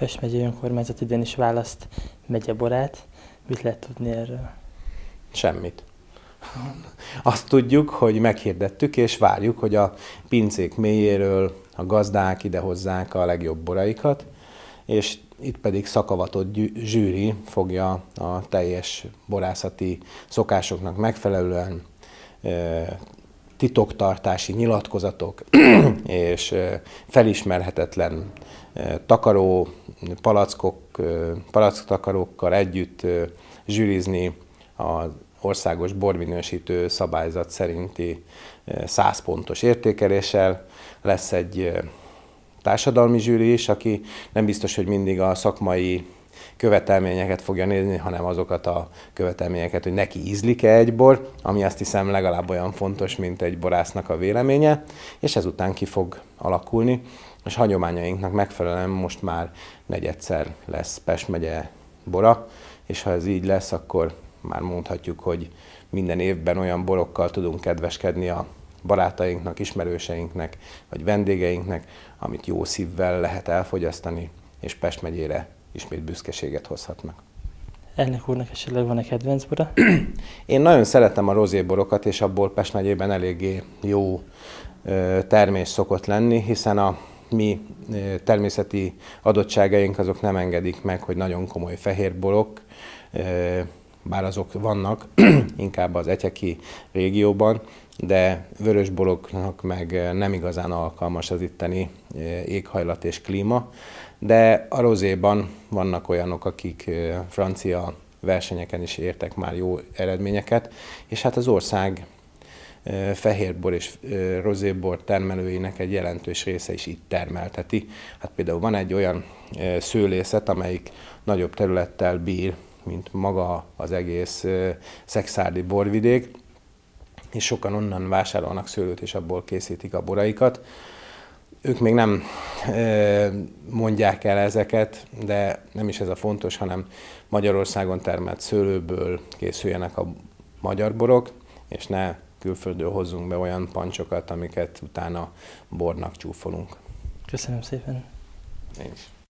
Pest megyei önkormányzat idén is választ megyeborát. Mit lehet tudni erről? Semmit. Azt tudjuk, hogy meghirdettük, és várjuk, hogy a pincék mélyéről a gazdák idehozzák a legjobb boraikat, és itt pedig szakavatott zsűri fogja a teljes borászati szokásoknak megfelelően titoktartási nyilatkozatok és felismerhetetlen takaró palackok, palacktakarókkal együtt zsűrizni az országos borminősítő szabályzat szerinti 100 pontos értékeléssel. Lesz egy társadalmi zsűri is, aki nem biztos, hogy mindig a szakmai követelményeket fogja nézni, hanem azokat a követelményeket, hogy neki ízlik-e egy bor, ami azt hiszem legalább olyan fontos, mint egy borásznak a véleménye, és ezután ki fog alakulni, és hagyományainknak megfelelően most már negyedszer lesz Pest megye bora, és ha ez így lesz, akkor már mondhatjuk, hogy minden évben olyan borokkal tudunk kedveskedni a barátainknak, ismerőseinknek, vagy vendégeinknek, amit jó szívvel lehet elfogyasztani, és Pest megyére ismét büszkeséget hozhatnak. Ennek úrnak esetleg van-e kedvenc bora? Én nagyon szeretem a rozéborokat, és abból Pest megyében eléggé jó termés szokott lenni, hiszen a mi természeti adottságaink azok nem engedik meg, hogy nagyon komoly fehérborok bár azok vannak, inkább az Etyeki régióban, de vörösboroknak meg eh, nem igazán alkalmas az itteni eh, éghajlat és klíma, de a rozéban vannak olyanok, akik eh, francia versenyeken is értek már jó eredményeket, és hát az ország fehérbor és rozébor termelőinek egy jelentős része is itt termelteti. Hát például van egy olyan szőlészet, amelyik nagyobb területtel bír, mint maga az egész szexárdi borvidék, és sokan onnan vásárolnak szőlőt, és abból készítik a boraikat. Ők még nem mondják el ezeket, de nem is ez a fontos, hanem Magyarországon termelt szőlőből készüljenek a magyar borok, és ne külföldről hozzunk be olyan pancsokat, amiket utána bornak csúfolunk. Köszönöm szépen. Én is.